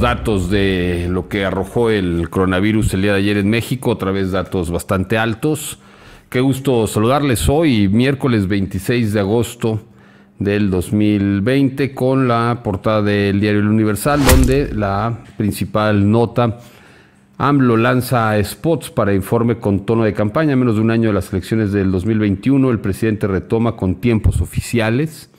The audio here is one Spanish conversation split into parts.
datos de lo que arrojó el coronavirus el día de ayer en México, otra vez datos bastante altos. Qué gusto saludarles hoy, miércoles 26 de agosto del 2020, con la portada del diario El Universal, donde la principal nota, AMLO lanza spots para informe con tono de campaña, menos de un año de las elecciones del 2021, el presidente retoma con tiempos oficiales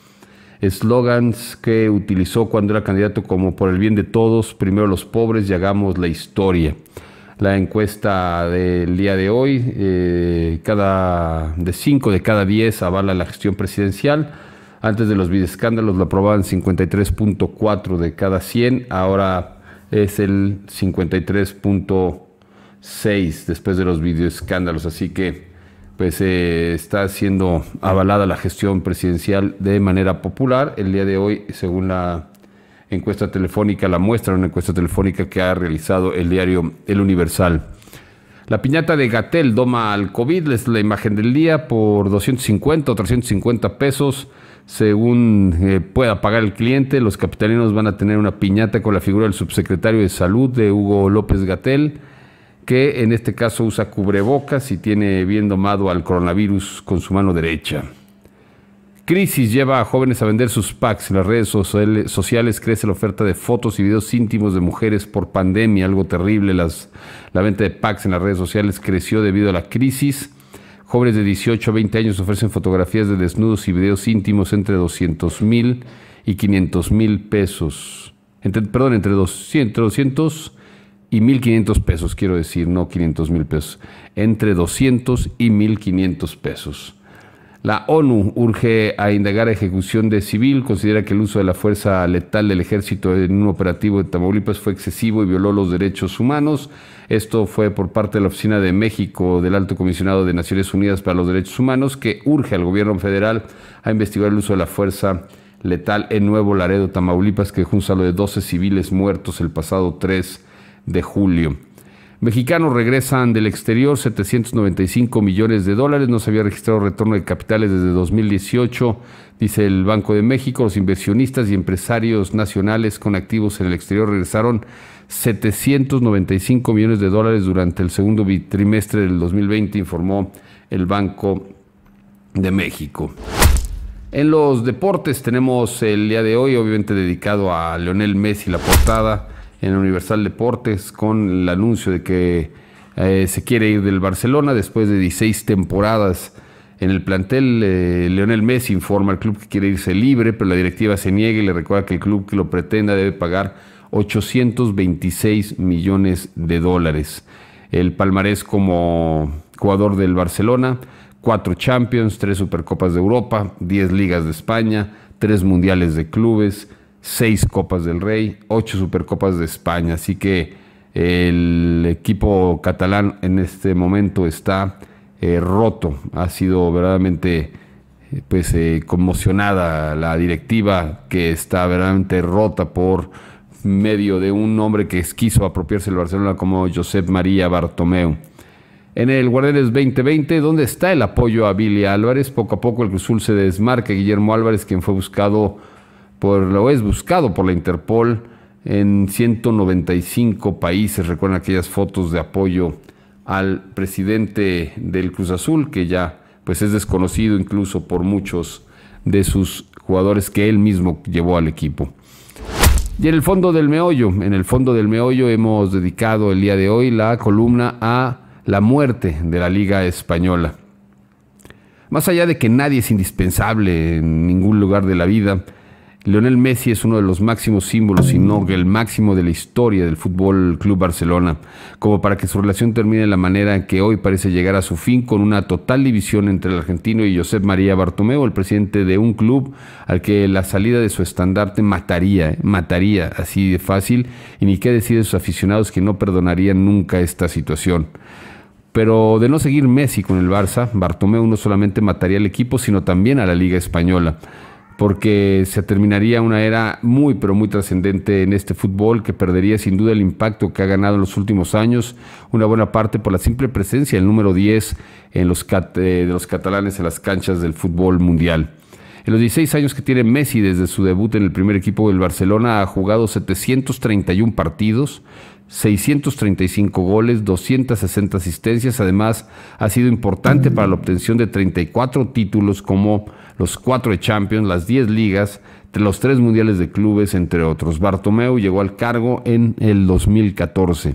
eslogans que utilizó cuando era candidato como por el bien de todos, primero los pobres y hagamos la historia. La encuesta del día de hoy, eh, cada de 5 de cada 10 avala la gestión presidencial. Antes de los videoscándalos lo aprobaban 53.4 de cada 100, ahora es el 53.6 después de los videoescándalos. Así que pues eh, está siendo avalada la gestión presidencial de manera popular. El día de hoy, según la encuesta telefónica, la muestra, una encuesta telefónica que ha realizado el diario El Universal. La piñata de Gatel doma al COVID, es la imagen del día, por 250 o 350 pesos, según eh, pueda pagar el cliente. Los capitalinos van a tener una piñata con la figura del subsecretario de Salud de Hugo López Gatel que en este caso usa cubrebocas y tiene bien domado al coronavirus con su mano derecha. Crisis lleva a jóvenes a vender sus packs. En las redes sociales crece la oferta de fotos y videos íntimos de mujeres por pandemia, algo terrible. Las, la venta de packs en las redes sociales creció debido a la crisis. Jóvenes de 18 a 20 años ofrecen fotografías de desnudos y videos íntimos entre 200 mil y 500 mil pesos. perdón, entre 200, 200 y 1.500 pesos, quiero decir, no 500 mil pesos, entre 200 y 1.500 pesos. La ONU urge a indagar ejecución de civil, considera que el uso de la fuerza letal del ejército en un operativo de Tamaulipas fue excesivo y violó los derechos humanos. Esto fue por parte de la Oficina de México del Alto Comisionado de Naciones Unidas para los Derechos Humanos, que urge al gobierno federal a investigar el uso de la fuerza letal en Nuevo Laredo, Tamaulipas, que es un de 12 civiles muertos el pasado 3 de julio. Mexicanos regresan del exterior 795 millones de dólares. No se había registrado retorno de capitales desde 2018, dice el Banco de México. Los inversionistas y empresarios nacionales con activos en el exterior regresaron 795 millones de dólares durante el segundo trimestre del 2020, informó el Banco de México. En los deportes tenemos el día de hoy, obviamente dedicado a Leonel Messi, la portada en Universal Deportes con el anuncio de que eh, se quiere ir del Barcelona después de 16 temporadas en el plantel. Eh, Leonel Messi informa al club que quiere irse libre, pero la directiva se niega y le recuerda que el club que lo pretenda debe pagar 826 millones de dólares. El palmarés como jugador del Barcelona, cuatro Champions, tres Supercopas de Europa, 10 ligas de España, tres mundiales de clubes, seis Copas del Rey, ocho Supercopas de España. Así que el equipo catalán en este momento está eh, roto. Ha sido verdaderamente eh, pues eh, conmocionada la directiva que está verdaderamente rota por medio de un hombre que quiso apropiarse el Barcelona como Josep María Bartomeu. En el Guardianes 2020, ¿dónde está el apoyo a Billy Álvarez? Poco a poco el Cruzul se desmarca. Guillermo Álvarez, quien fue buscado por lo es buscado por la Interpol en 195 países. Recuerden aquellas fotos de apoyo al presidente del Cruz Azul, que ya pues es desconocido incluso por muchos de sus jugadores que él mismo llevó al equipo. Y en el fondo del meollo, en el fondo del meollo hemos dedicado el día de hoy la columna a la muerte de la Liga Española. Más allá de que nadie es indispensable en ningún lugar de la vida, Leonel Messi es uno de los máximos símbolos, si no el máximo de la historia del Fútbol Club Barcelona, como para que su relación termine de la manera en que hoy parece llegar a su fin con una total división entre el argentino y Josep María Bartomeu, el presidente de un club al que la salida de su estandarte mataría, eh, mataría así de fácil, y ni qué decir de sus aficionados que no perdonarían nunca esta situación. Pero de no seguir Messi con el Barça, Bartomeu no solamente mataría al equipo, sino también a la Liga Española porque se terminaría una era muy, pero muy trascendente en este fútbol que perdería sin duda el impacto que ha ganado en los últimos años, una buena parte por la simple presencia del número 10 en los eh, de los catalanes en las canchas del fútbol mundial. En los 16 años que tiene Messi desde su debut en el primer equipo del Barcelona ha jugado 731 partidos, 635 goles, 260 asistencias, además ha sido importante para la obtención de 34 títulos como los cuatro Champions, las diez ligas, los tres mundiales de clubes, entre otros. Bartomeu llegó al cargo en el 2014,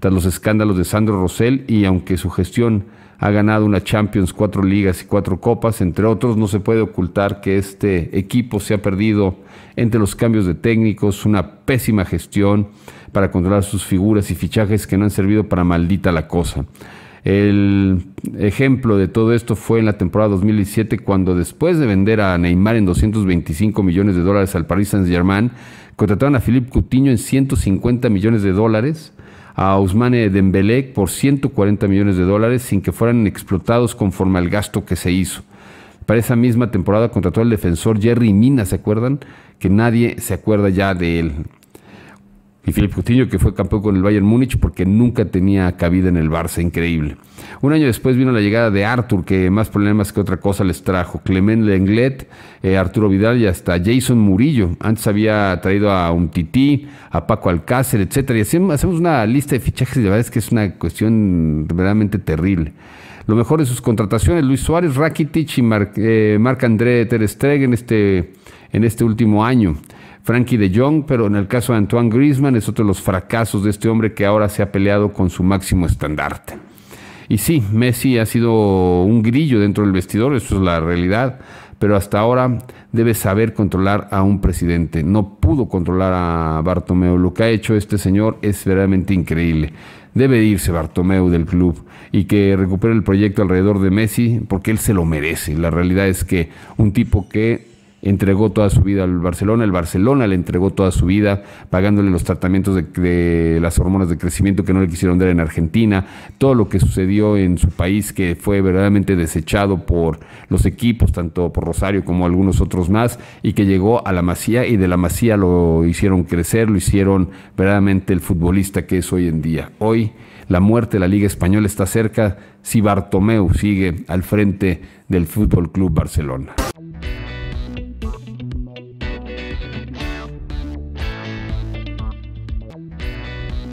tras los escándalos de Sandro Rosell y aunque su gestión ha ganado una Champions, cuatro ligas y cuatro copas, entre otros. No se puede ocultar que este equipo se ha perdido entre los cambios de técnicos, una pésima gestión para controlar sus figuras y fichajes que no han servido para maldita la cosa. El ejemplo de todo esto fue en la temporada 2017 cuando después de vender a Neymar en 225 millones de dólares al Paris Saint-Germain, contrataron a Philippe Coutinho en 150 millones de dólares, a Ousmane Dembélé por 140 millones de dólares sin que fueran explotados conforme al gasto que se hizo. Para esa misma temporada contrató al defensor Jerry Mina, ¿se acuerdan? Que nadie se acuerda ya de él y Filipe Coutinho, que fue campeón con el Bayern Múnich porque nunca tenía cabida en el Barça, increíble. Un año después vino la llegada de Arthur, que más problemas que otra cosa les trajo. Clement Lenglet, eh, Arturo Vidal y hasta Jason Murillo. Antes había traído a un Tití, a Paco Alcácer, etcétera. Y hacemos una lista de fichajes y la verdad es que es una cuestión verdaderamente terrible. Lo mejor de sus contrataciones, Luis Suárez, Rakitic y eh, Marc, André Ter Stegen este, en este último año. Frankie de Jong, pero en el caso de Antoine Griezmann es otro de los fracasos de este hombre que ahora se ha peleado con su máximo estandarte. Y sí, Messi ha sido un grillo dentro del vestidor, eso es la realidad, pero hasta ahora debe saber controlar a un presidente. No pudo controlar a Bartomeu. Lo que ha hecho este señor es verdaderamente increíble. Debe irse Bartomeu del club y que recupere el proyecto alrededor de Messi porque él se lo merece. La realidad es que un tipo que entregó toda su vida al Barcelona, el Barcelona le entregó toda su vida, pagándole los tratamientos de, las hormonas de crecimiento que no le quisieron dar en Argentina, todo lo que sucedió en su país que fue verdaderamente desechado por los equipos, tanto por Rosario como algunos otros más, y que llegó a la Masía y de la Masía lo hicieron crecer, lo hicieron verdaderamente el futbolista que es hoy en día. Hoy la muerte de la Liga Española está cerca si Bartomeu sigue al frente del Fútbol Club Barcelona.